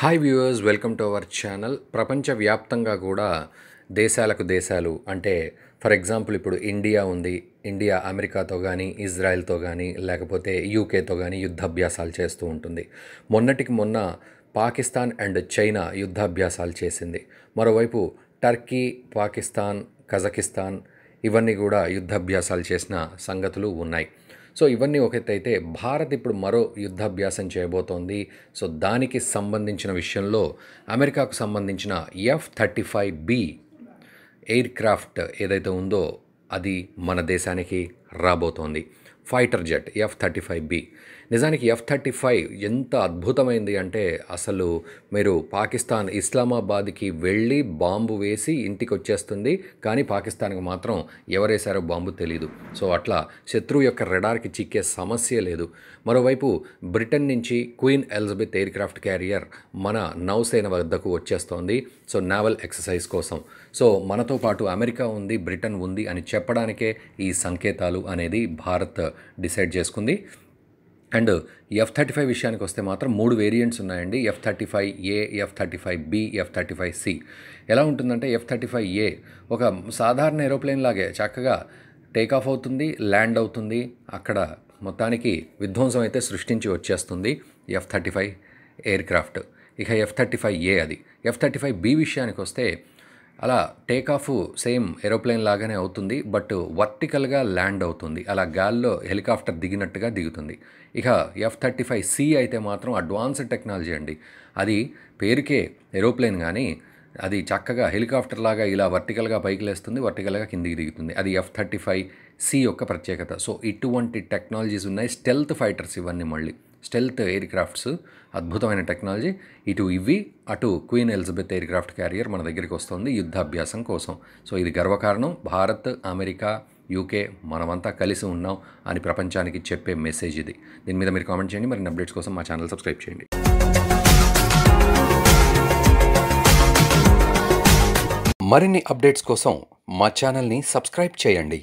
hi viewers welcome to our channel ప్రపంచవ్యాప్తంగా కూడా దేశాలకు దేశాలు అంటే ఫర్ ఎగ్జాంపుల్ ఇప్పుడు ఇండియా ఉంది ఇండియా అమెరికాతో కానీ ఇజ్రాయెల్తో కానీ లేకపోతే యూకేతో కానీ యుద్ధాభ్యాసాలు చేస్తూ ఉంటుంది మొన్నటికి మొన్న పాకిస్తాన్ అండ్ చైనా యుద్ధాభ్యాసాలు చేసింది మరోవైపు టర్కీ పాకిస్తాన్ కజకిస్తాన్ ఇవన్నీ కూడా యుద్ధాభ్యాసాలు చేసిన సంగతులు ఉన్నాయి సో ఇవన్నీ ఒక అయితే భారత్ ఇప్పుడు మరో యుద్ధాభ్యాసం చేయబోతోంది సో దానికి సంబంధించిన విషయంలో అమెరికాకు సంబంధించిన F thirty five B aircraft ఏదైతే ఉందో అది మన దేశానికి రాబోతోంది fighter jet F thirty five B నిజానికి ఎఫ్ థర్టీ ఫైవ్ ఎంత అద్భుతమైంది అంటే అసలు మీరు పాకిస్తాన్ ఇస్లామాబాద్కి వెళ్ళి బాంబు వేసి ఇంటికి వచ్చేస్తుంది కానీ పాకిస్తాన్కి మాత్రం ఎవరేశారో బాంబు తెలియదు సో అట్లా శత్రువు యొక్క రెడార్కి చిక్కే సమస్య లేదు మరోవైపు బ్రిటన్ నుంచి Queen Elizabeth aircraft carrier మన నౌసేన వద్దకు వచ్చేస్తోంది సో నావల్ ఎక్సర్సైజ్ కోసం సో మనతో పాటు అమెరికా ఉంది బ్రిటన్ ఉంది అని చెప్పడానికే ఈ సంకేతాలు అనేది భారత్ డిసైడ్ చేసుకుంది అండ్ ఎఫ్ థర్టీ ఫైవ్ విషయానికి వస్తే మాత్రం మూడు వేరియంట్స్ ఉన్నాయండి F thirty five A F thirty five B F thirty five C ఎలా ఉంటుందంటే ఎఫ్ థర్టీ ఫైవ్ ఏ ఒక సాధారణ ఏరోప్లేన్ లాగే చక్కగా టేక్ ఆఫ్ అవుతుంది ల్యాండ్ అవుతుంది అక్కడ మొత్తానికి విధ్వంసం అయితే సృష్టించి వచ్చేస్తుంది F thirty five aircraft ఇక ఎఫ్ థర్టీ ఫైవ్ ఏ అది ఎఫ్ థర్టీ ఫైవ్ బి విషయానికి వస్తే అలా టేక్ ఆఫ్ సేమ్ ఏరోప్లేన్ లాగానే అవుతుంది బట్ వర్టికల్గా ల్యాండ్ అవుతుంది అలా గాల్లో హెలికాప్టర్ దిగినట్టుగా దిగుతుంది ఇక ఎఫ్ థర్టీ ఫైవ్ సి అయితే మాత్రం అడ్వాన్స్డ్ టెక్నాలజీ అండి అది పేరుకే ఏరోప్లేన్ కానీ అది చక్కగా హెలికాప్టర్ లాగా ఇలా వర్టికల్గా పైకి లేస్తుంది వర్టికల్గా కిందికి దిగుతుంది అది ఎఫ్ థర్టీ ఫైవ్ సి యొక్క ప్రత్యేకత సో ఇటువంటి టెక్నాలజీస్ ఉన్నాయి స్టెల్త్ ఫైటర్స్ ఇవన్నీ మళ్ళీ స్టెల్త్ ఎయిర్ క్రాఫ్ట్స్ అద్భుతమైన టెక్నాలజీ ఇటు ఇవి అటు Queen Elizabeth aircraft carrier మన దగ్గరికి వస్తుంది యుద్ధాభ్యాసం కోసం సో ఇది గర్వకారణం భారత్ అమెరికా యూకే మనమంతా కలిసి ఉన్నాం అని ప్రపంచానికి చెప్పే మెసేజ్ ఇది దీని మీద మీరు కామెంట్ చేయండి మరి అప్డేట్స్ కోసం మా ఛానల్ సబ్స్క్రైబ్ చేయండి మరిన్ని అప్డేట్స్ కోసం మా ఛానల్ని సబ్స్క్రైబ్ చేయండి